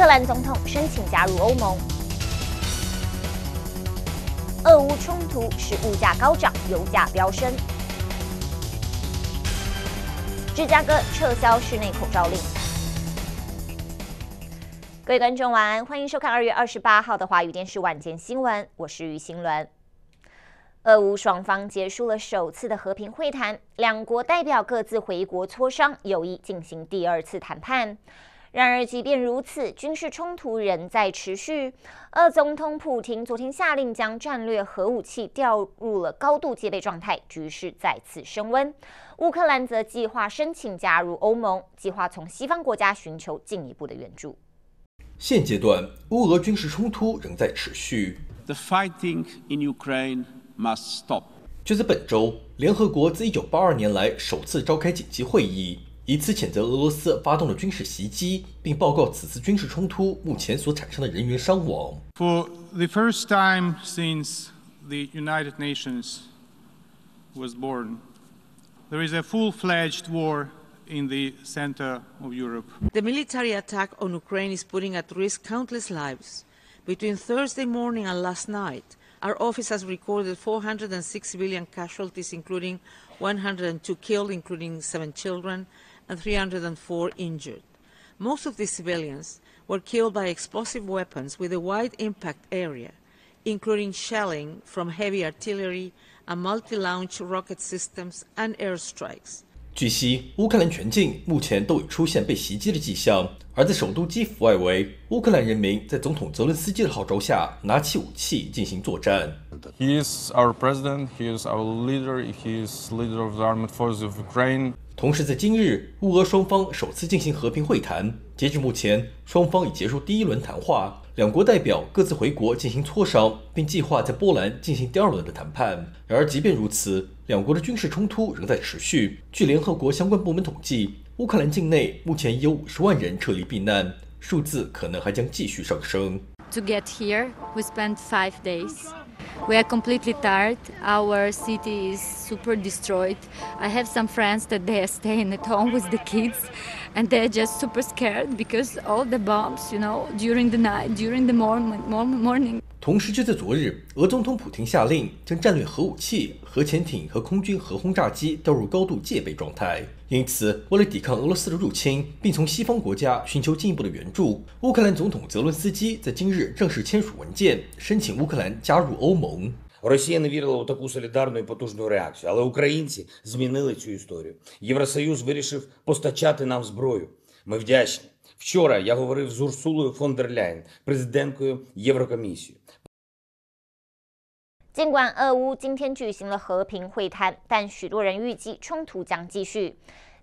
乌克兰总统申请加入欧盟。俄乌冲突使物价高涨，油价飙升。芝加哥撤销室内口罩令。各位观众晚安，欢迎收看二月二十八号的华语电视晚间新闻，我是于新伦。俄乌双方结束了首次的和平会谈，两国代表各自回国磋商，有意进行第二次谈判。然而，即便如此，军事冲突仍在持续。俄总统普京昨天下令将战略核武器调入了高度戒备状态，局势再次升温。乌克兰则计划申请加入欧盟，计划从西方国家寻求进一步的援助。现阶段，乌俄军事冲突仍在持续。就在本周，联合国自1982年来首次召开紧急会议。For the first time since the United Nations was born, there is a full-fledged war in the center of Europe. The military attack on Ukraine is putting at risk countless lives. Between Thursday morning and last night, our office has recorded 406 civilian casualties, including 102 killed, including seven children, and 304 injured. Most of these civilians were killed by explosive weapons with a wide impact area, including shelling from heavy artillery and multi-launch rocket systems and airstrikes. He is our president. He is our leader. He is leader of the armed forces of Ukraine. 同时，在今日，乌俄双方首次进行和平会谈。截至目前，双方已结束第一轮谈话，两国代表各自回国进行磋商，并计划在波兰进行第二轮的谈判。然而，即便如此，两国的军事冲突仍在持续。据联合国相关部门统计，乌克兰境内目前已有五十万人撤离避难，数字可能还将继续上升。To get here, we spent five days. We are completely tired. Our city is super destroyed. I have some friends that they are staying at home with the kids and they're just super scared because all the bombs, you know, during the night, during the morning. morning. 同时，就在昨日，俄总统普京下令将战略核武器、核潜艇和空军核轰炸机调入高度戒备状态。因此，为了抵抗俄罗斯的入侵，并从西方国家寻求进一步的援助，乌克兰总统泽伦斯基在今日正式签署文件，申请乌克兰加入欧盟。尽管俄乌今天举行了和平会谈，但许多人预计冲突将继续。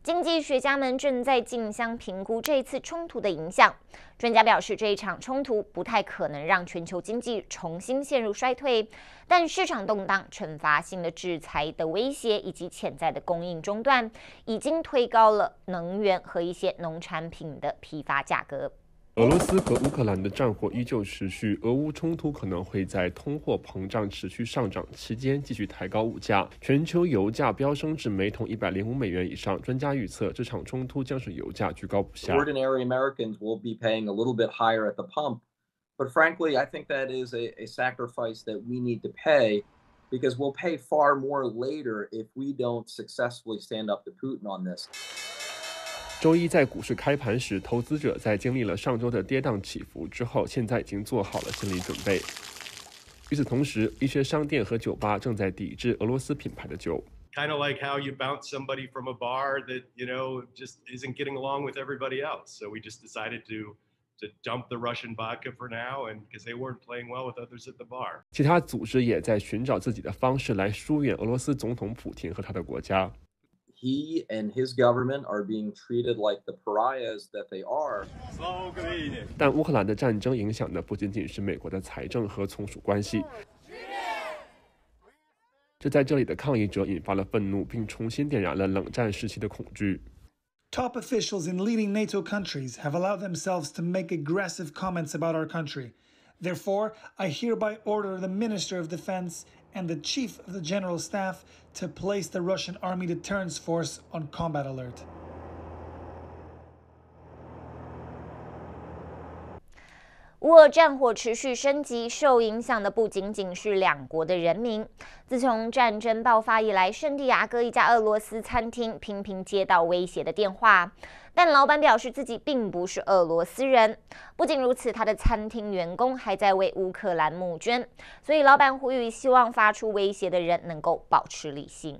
经济学家们正在竞相评估这次冲突的影响。专家表示，这一场冲突不太可能让全球经济重新陷入衰退，但市场动荡、惩罚性的制裁的威胁以及潜在的供应中断，已经推高了能源和一些农产品的批发价格。俄罗斯和乌克兰的战火依旧持续，俄乌冲突可能会在通货膨胀持续上涨期间继续抬高物价。全球油价飙升至每桶一百零五美元以上，专家预测这场冲突将使油价居高不下。Ordinary Americans will be paying a little bit higher at the pump, but frankly, I think that is a, a sacrifice that we need to pay because we'll pay far more later if we don't successfully stand up to Putin on this. 周一在股市开盘时，投资者在经历了上周的跌宕起伏之后，现在已经做好了心理准备。与此同时，一些商店和酒吧正在抵制俄罗斯品牌的酒。其他组织也在寻找自己的方式来疏远俄罗斯总统普京和他的国家。he and his government are being treated like the pariahs that they are. Top officials in leading NATO countries have allowed themselves to make aggressive comments about our country. Therefore, I hereby order the Minister of Defense and the chief of the general staff to place the Russian army deterrence force on combat alert. 乌俄战火持续升级，受影响的不仅仅是两国的人民。自从战争爆发以来，圣地亚哥一家俄罗斯餐厅频频接到威胁的电话，但老板表示自己并不是俄罗斯人。不仅如此，他的餐厅员工还在为乌克兰募捐，所以老板呼吁希望发出威胁的人能够保持理性。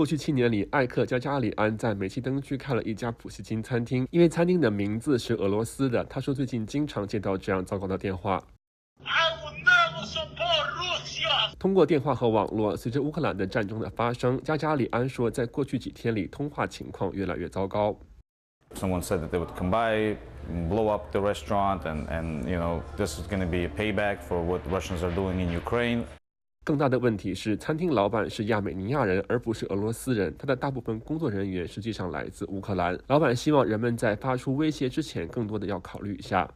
过去七年里，艾克加加里安在煤气灯区开了一家普希金餐厅，因为餐厅的名字是俄罗斯的。他说，最近经常接到这样糟糕的电话。通过电话和网络，随着乌克兰的战争的发生，加加里安说，在过去几天里，通话情况越来越糟糕。Someone said that they would come by, blow up the restaurant, and and you know this is going to be a payback for what Russians are doing in Ukraine. 更大的问题是，餐厅老板是亚美尼亚人，而不是俄罗斯人。他的大部分工作人员实际上来自乌克兰。老板希望人们在发出威胁之前，更多的要考虑一下。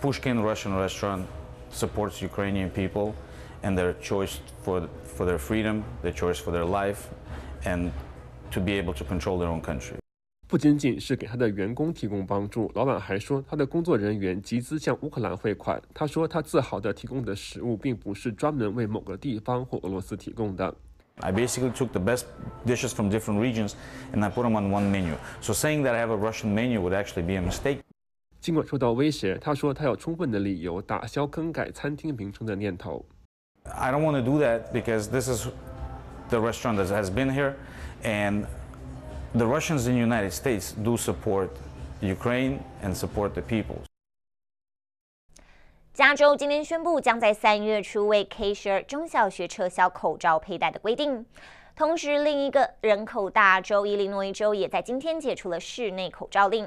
Pushkin Russian Restaurant supports Ukrainian people and their choice for for their freedom, their choice for their life, and to be able to control their own country. 不仅仅是给他的员工提供帮助，老板还说他的工作人员集资向乌克兰汇款。他说他自豪地提供的食物并不是专门为某个地方或俄罗斯提供的。I basically took the best dishes from different regions and I put them on one menu. So saying that I have a Russian menu would actually be a mistake. 尽管受到威胁，他说他有充分的理由打消更改餐厅名称的念头。I don't want to do that because this is the restaurant that has been here and The Russians in the United States do support Ukraine and support the people. 加州今天宣布，将在三月初为 k 十二中小学撤销口罩佩戴的规定。同时，另一个人口大州伊利诺伊州也在今天解除了室内口罩令。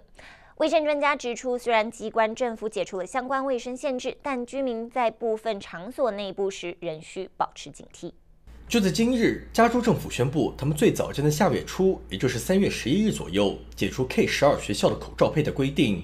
卫生专家指出，虽然机关政府解除了相关卫生限制，但居民在部分场所内部时仍需保持警惕。就在今日，加州政府宣布，他们最早将在下月初，也就是三月十一日左右，解除 K 十二学校的口罩配戴规定。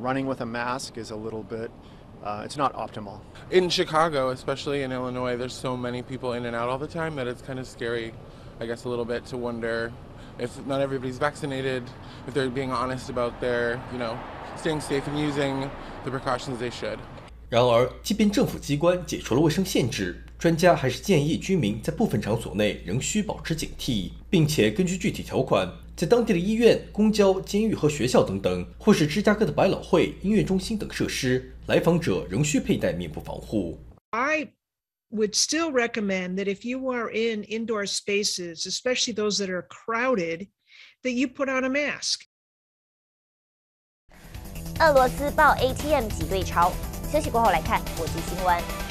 running with a mask is a little bit uh, it's not optimal. In Chicago, especially in Illinois, there's so many people in and out all the time that it's kind of scary, I guess, a little bit to wonder if not everybody's vaccinated, if they're being honest about their, you know, staying safe and using the precautions they should. 然而，即便政府机关解除了卫生限制，专家还是建议居民在部分场所内仍需保持警惕，并且根据具体条款在当地的医院、公交、监狱和学校等等，或是芝加哥的百老汇、音乐中心等设施，来访者仍需佩戴面部防护。I would still recommend that if you are in indoor spaces, especially those that are crowded, that you put on a mask。俄罗斯报 ATM 挤兑潮，休息过后来看国际新闻。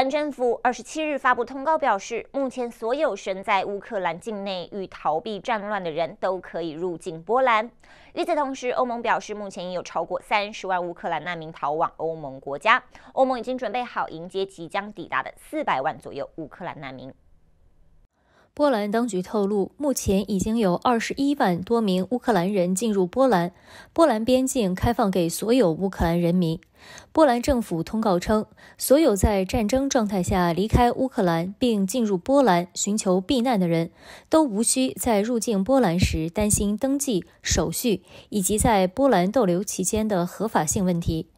波兰政府二十七日发布通告表示，目前所有身在乌克兰境内欲逃避战乱的人都可以入境波兰。与此同时，欧盟表示，目前已有超过三十万乌克兰难民逃往欧盟国家，欧盟已经准备好迎接即将抵达的四百万左右乌克兰难民。波兰当局透露，目前已经有二十一万多名乌克兰人进入波兰。波兰边境开放给所有乌克兰人民。波兰政府通告称，所有在战争状态下离开乌克兰并进入波兰寻求避难的人，都无需在入境波兰时担心登记手续以及在波兰逗留期间的合法性问题。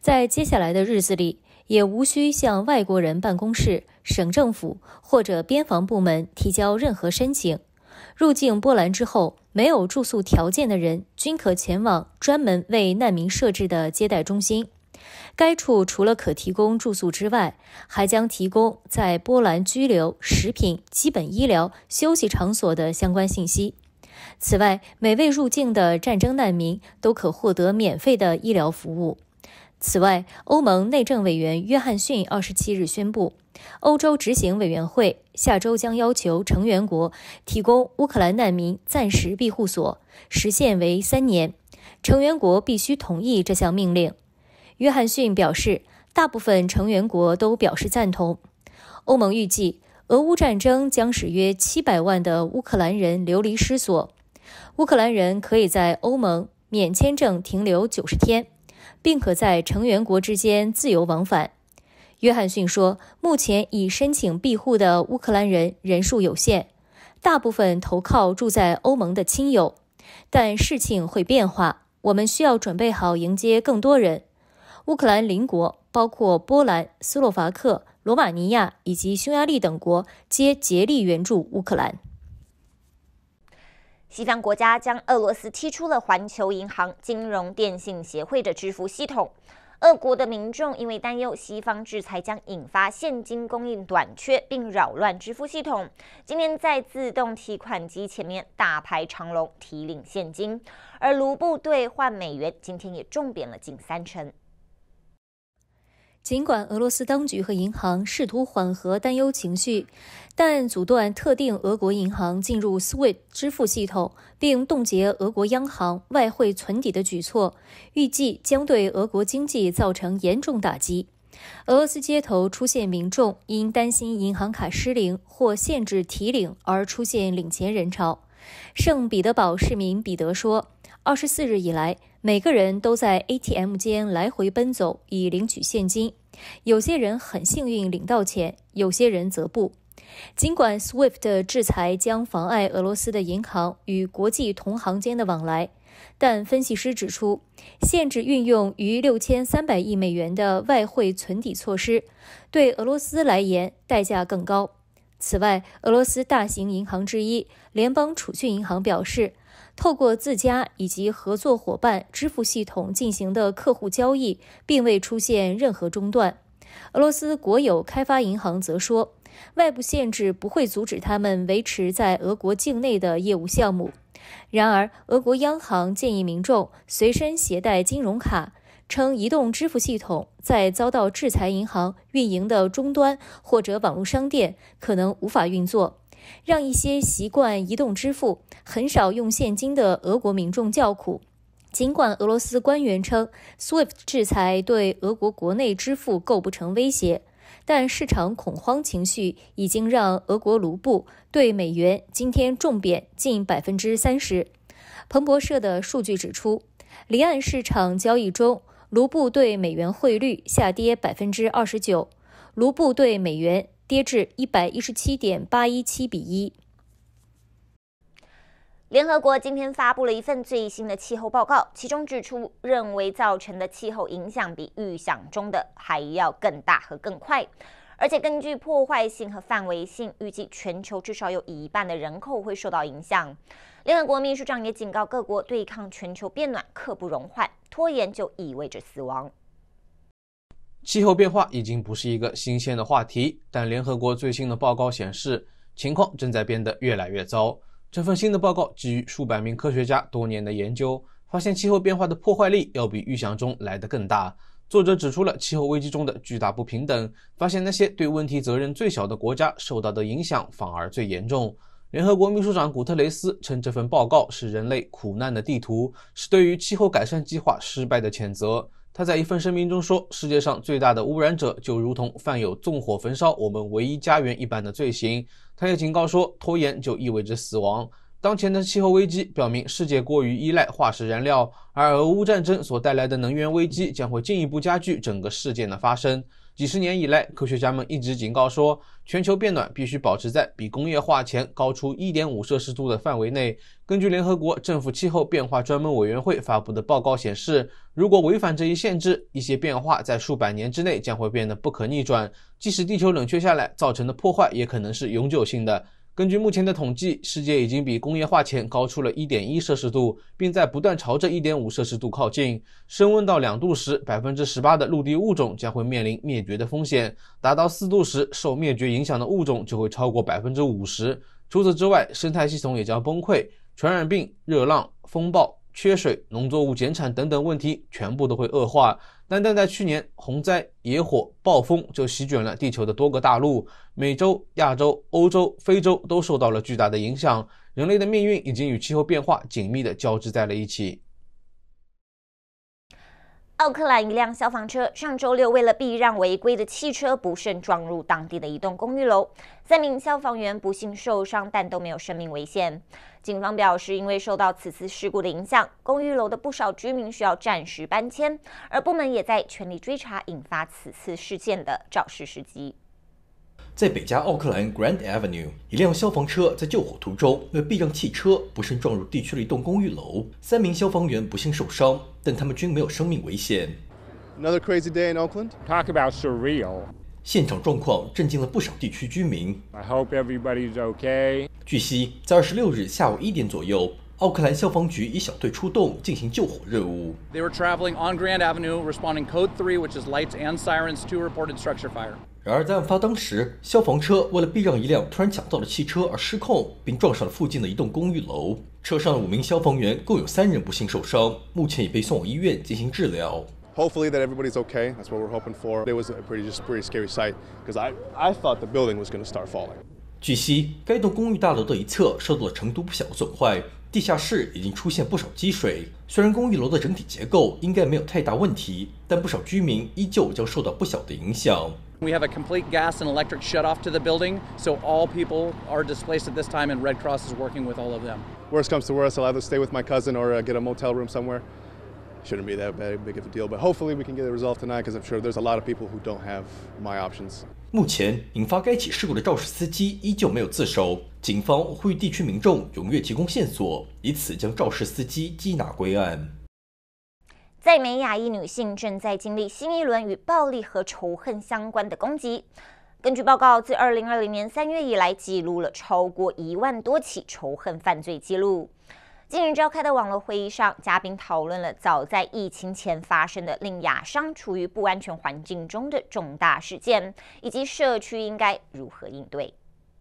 在接下来的日子里。也无需向外国人办公室、省政府或者边防部门提交任何申请。入境波兰之后，没有住宿条件的人均可前往专门为难民设置的接待中心。该处除了可提供住宿之外，还将提供在波兰居留、食品、基本医疗、休息场所的相关信息。此外，每位入境的战争难民都可获得免费的医疗服务。此外，欧盟内政委员约翰逊二十七日宣布，欧洲执行委员会下周将要求成员国提供乌克兰难民暂时庇护所，时限为三年。成员国必须同意这项命令。约翰逊表示，大部分成员国都表示赞同。欧盟预计，俄乌战争将使约七百万的乌克兰人流离失所。乌克兰人可以在欧盟免签证停留九十天。并可在成员国之间自由往返，约翰逊说：“目前已申请庇护的乌克兰人人数有限，大部分投靠住在欧盟的亲友，但事情会变化，我们需要准备好迎接更多人。乌克兰邻国，包括波兰、斯洛伐克、罗马尼亚以及匈牙利等国，皆竭力援助乌克兰。”西方国家将俄罗斯踢出了环球银行金融电信协会的支付系统。俄国的民众因为担忧西方制裁将引发现金供应短缺，并扰乱支付系统，今天在自动提款机前面大排长龙提领现金。而卢布兑换美元今天也重贬了近三成。尽管俄罗斯当局和银行试图缓和担忧情绪，但阻断特定俄国银行进入 SWIFT 支付系统，并冻结俄国央行外汇存底的举措，预计将对俄国经济造成严重打击。俄罗斯街头出现民众因担心银行卡失灵或限制提领而出现领钱人潮。圣彼得堡市民彼得说：“二十四日以来。”每个人都在 ATM 间来回奔走以领取现金，有些人很幸运领到钱，有些人则不。尽管 SWIFT 的制裁将妨碍俄罗斯的银行与国际同行间的往来，但分析师指出，限制运用于六千三百亿美元的外汇存底措施，对俄罗斯来言代价更高。此外，俄罗斯大型银行之一联邦储蓄银行表示。透过自家以及合作伙伴支付系统进行的客户交易，并未出现任何中断。俄罗斯国有开发银行则说，外部限制不会阻止他们维持在俄国境内的业务项目。然而，俄国央行建议民众随身携带金融卡，称移动支付系统在遭到制裁银行运营的终端或者网络商店可能无法运作。让一些习惯移动支付、很少用现金的俄国民众叫苦。尽管俄罗斯官员称，SWIFT 制裁对俄国国内支付构不成威胁，但市场恐慌情绪已经让俄国卢布对美元今天重贬近百分之三十。彭博社的数据指出，离岸市场交易中，卢布对美元汇率下跌百分之二十九，卢布对美元。跌至一百一十七点八一七比一。联合国今天发布了一份最新的气候报告，其中指出，认为造成的气候影响比预想中的还要更大和更快，而且根据破坏性和范围性，预计全球至少有一半的人口会受到影响。联合国秘书长也警告各国，对抗全球变暖刻不容缓，拖延就意味着死亡。气候变化已经不是一个新鲜的话题，但联合国最新的报告显示，情况正在变得越来越糟。这份新的报告基于数百名科学家多年的研究，发现气候变化的破坏力要比预想中来得更大。作者指出了气候危机中的巨大不平等，发现那些对问题责任最小的国家受到的影响反而最严重。联合国秘书长古特雷斯称，这份报告是人类苦难的地图，是对于气候改善计划失败的谴责。他在一份声明中说：“世界上最大的污染者就如同犯有纵火焚烧我们唯一家园一般的罪行。”他也警告说：“拖延就意味着死亡。”当前的气候危机表明世界过于依赖化石燃料，而俄乌战争所带来的能源危机将会进一步加剧整个事件的发生。几十年以来，科学家们一直警告说，全球变暖必须保持在比工业化前高出1.5摄氏度的范围内。根据联合国政府气候变化专门委员会发布的报告显示，如果违反这一限制，一些变化在数百年之内将会变得不可逆转。即使地球冷却下来，造成的破坏也可能是永久性的。根据目前的统计，世界已经比工业化前高出了一点一摄氏度，并在不断朝着一点五摄氏度靠近。升温到两度时，百分之十八的陆地物种将会面临灭绝的风险；达到四度时，受灭绝影响的物种就会超过百分之五十。除此之外，生态系统也将崩溃，传染病、热浪、风暴、缺水、农作物减产等等问题全部都会恶化。单单在去年，洪灾、野火、暴风就席卷了地球的多个大陆，美洲、亚洲、欧洲、非洲都受到了巨大的影响，人类的命运已经与气候变化紧密的交织在了一起。奥克兰一辆消防车上周六为了避让违规的汽车，不慎撞入当地的一栋公寓楼，三名消防员不幸受伤，但都没有生命危险。警方表示，因为受到此次事故的影响，公寓楼的不少居民需要暂时搬迁，而部门也在全力追查引发此次事件的肇事司机。在北加奥克兰 Grand Avenue，一辆消防车在救火途中为避让汽车，不慎撞入地区的一栋公寓楼，三名消防员不幸受伤，但他们均没有生命危险。Another crazy day in Oakland. Talk about surreal. 现场状况震惊了不少地区居民。I hope everybody's okay. 据悉，在二十六日下午一点左右，奥克兰消防局一小队出动进行救火任务。They were traveling on Grand Avenue, responding Code Three, which is lights and sirens to a reported structure fire. 然而，在案发当时，消防车为了避让一辆突然抢道的汽车而失控，并撞上了附近的一栋公寓楼。车上的五名消防员共有三人不幸受伤，目前已被送往医院进行治疗。Hopefully that everybody's okay. That's what we're hoping for. It was a pretty, just pretty scary sight because I, I thought the building was going to start falling. 据悉，该栋公寓大楼的一侧受到了程度不小的损坏。地下室已经出现不少积水。虽然公寓楼的整体结构应该没有太大问题，但不少居民依旧将受到不小的影响。We have a complete gas and electric shutoff to the building, so all people are displaced at this time, and Red Cross is working with all of them. Worst comes to worst, I'll either stay with my cousin or uh, get a motel room somewhere. 目前引发该起事故的肇事司机依旧没有自首，警方呼吁地区民众踊跃提供线索，以此将肇事司机缉拿归案。在美亚裔女性正在经历新一轮与暴力和仇恨相关的攻击。根据报告，自2020年3月以来，记录了超过1万多起仇恨犯罪记录。近日召开的网络会议上，嘉宾讨论了早在疫情前发生的令亚商处于不安全环境中的重大事件，以及社区应该如何应对。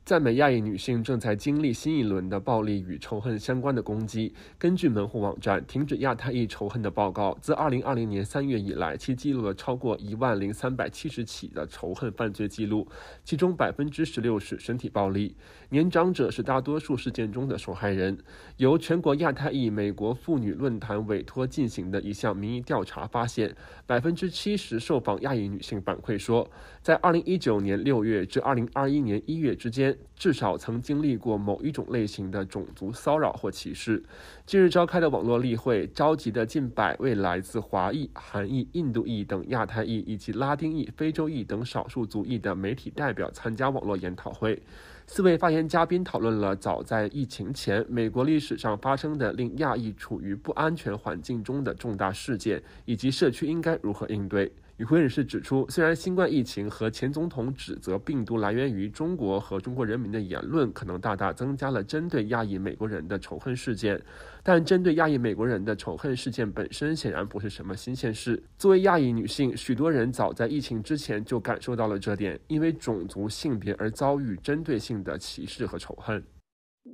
赞美亚裔女性正在经历新一轮的暴力与仇恨相关的攻击。根据门户网站《停止亚太裔仇恨》的报告，自2020年3月以来，其记录了超过1万零370起的仇恨犯罪记录，其中16%是身体暴力。年长者是大多数事件中的受害人。由全国亚太裔美国妇女论坛委托进行的一项民意调查发现，70%受访亚裔女性反馈说，在2019年6月至2021年1月之间。至少曾经历过某一种类型的种族骚扰或歧视。近日召开的网络例会，召集的近百位来自华裔、韩裔、印度裔等亚太裔以及拉丁裔、非洲裔等少数族裔的媒体代表参加网络研讨会。四位发言嘉宾讨论了早在疫情前美国历史上发生的令亚裔处于不安全环境中的重大事件，以及社区应该如何应对。与会人士指出，虽然新冠疫情和前总统指责病毒来源于中国和中国人民的言论，可能大大增加了针对亚裔美国人的仇恨事件，但针对亚裔美国人的仇恨事件本身显然不是什么新鲜事。作为亚裔女性，许多人早在疫情之前就感受到了这点，因为种族、性别而遭遇针对性的歧视和仇恨。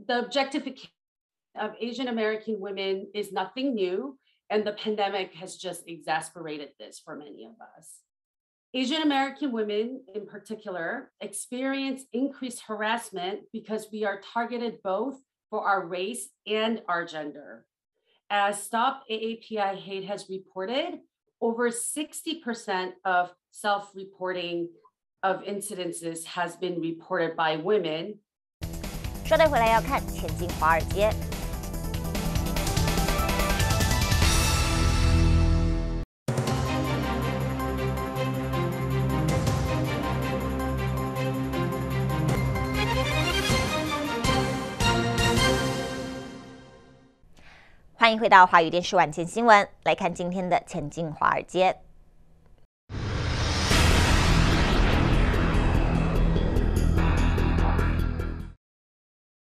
The objectification of Asian American women is nothing new. And the pandemic has just exacerbated this for many of us. Asian American women, in particular, experience increased harassment because we are targeted both for our race and our gender. As Stop AAPI Hate has reported, over 60% of self reporting of incidences has been reported by women. 说带回来要看前进华尔街。欢迎回到华语电视晚间新闻，来看今天的《前进华尔街》。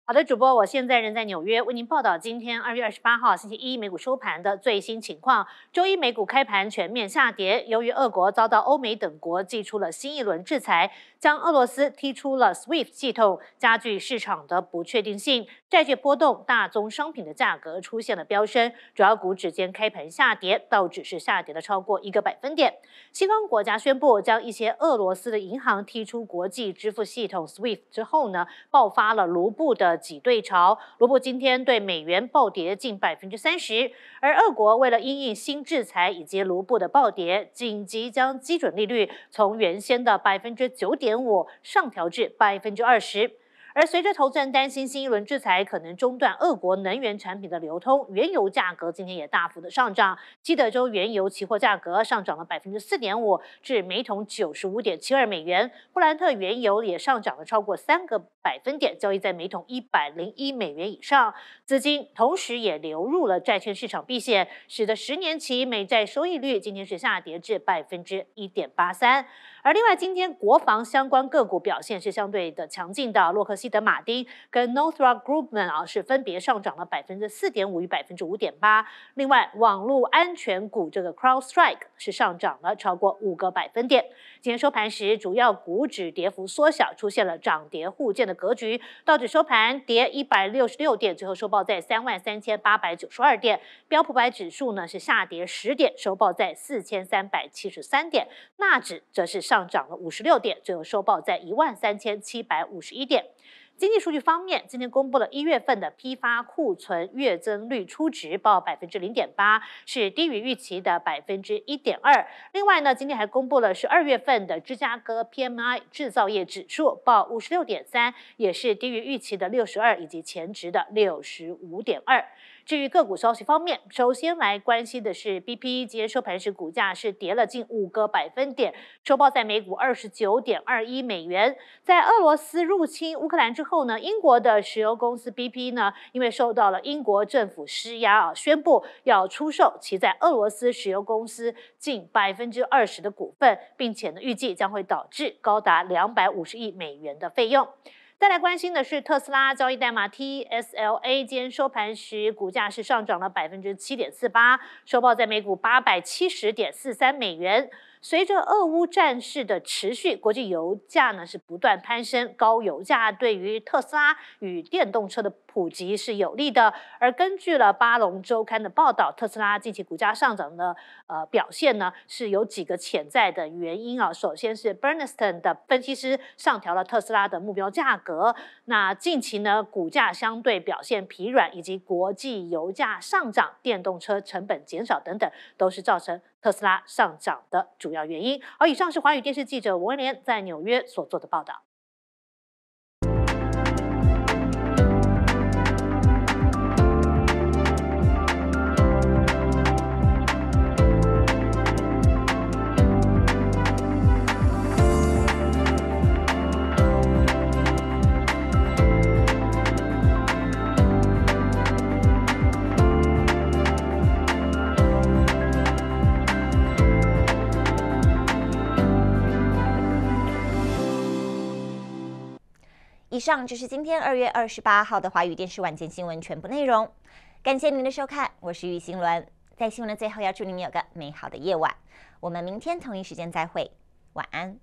好的，主播，我现在人在纽约，为您报道今天二月二十八号星期一美股收盘的最新情况。周一美股开盘全面下跌，由于俄国遭到欧美等国祭出了新一轮制裁，将俄罗斯踢出了 SWIFT 系统，加剧市场的不确定性，债券波动，大宗商品的价格出现了飙升，主要股指间开盘下跌，道指是下跌了超过一个百分点。西方国家宣布将一些俄罗斯的银行踢出国际支付系统 SWIFT 之后呢，爆发了卢布的。挤兑潮，卢布今天对美元暴跌近百分之三十，而俄国为了因应新制裁以及卢布的暴跌，紧急将基准利率从原先的百分之九点五上调至百分之二十。而随着投资人担心新一轮制裁可能中断俄国能源产品的流通，原油价格今天也大幅的上涨。基德州原油期货价格上涨了百分之四点五，至每桶九十五点七二美元。布兰特原油也上涨了超过三个百分点，交易在每桶一百零一美元以上。资金同时也流入了债券市场避险，使得十年期美债收益率今天是下跌至百分之一点八三。而另外，今天国防相关个股表现是相对的强劲的，洛克希德马丁跟 Northrop Grumman 啊是分别上涨了百分之四点五与百分之五点八。另外，网络安全股这个 CrowdStrike 是上涨了超过五个百分点。今天收盘时，主要股指跌幅缩小，出现了涨跌互见的格局。道指收盘跌一百六十六点，最后收报在三万三千八百九十二点。标普百指数呢是下跌十点，收报在四千三百七十三点。纳指则是上。上涨了五十六点，最后收报在一万三千七百五十一点。经济数据方面，今天公布了一月份的批发库存月增率初值报百分之零点八，是低于预期的百分之一点二。另外呢，今天还公布了十二月份的芝加哥 PMI 制造业指数报五十六点三，也是低于预期的六十二以及前值的六十五点二。至于个股消息方面，首先来关心的是 b p 今天收盘时股价是跌了近五个百分点，收报在每股二十九点二一美元。在俄罗斯入侵乌克兰之，后呢，英国的石油公司 BP 呢，因为受到了英国政府施压啊，宣布要出售其在俄罗斯石油公司近百分之二十的股份，并且呢，预计将会导致高达两百五十亿美元的费用。带来关心的是，特斯拉交易代码 TSLA 间收盘时股价是上涨了百分之七点四八，收报在每股八百七十点四三美元。随着俄乌战事的持续，国际油价呢是不断攀升，高油价对于特斯拉与电动车的。普及是有利的，而根据了《巴龙周刊》的报道，特斯拉近期股价上涨的呃，表现呢是有几个潜在的原因啊。首先是 Bernstein 的分析师上调了特斯拉的目标价格，那近期呢股价相对表现疲软，以及国际油价上涨、电动车成本减少等等，都是造成特斯拉上涨的主要原因。而以上是华语电视记者吴文莲在纽约所做的报道。以上就是今天二月二十八号的华语电视晚间新闻全部内容，感谢您的收看，我是玉新伦，在新闻的最后要祝您有个美好的夜晚，我们明天同一时间再会，晚安。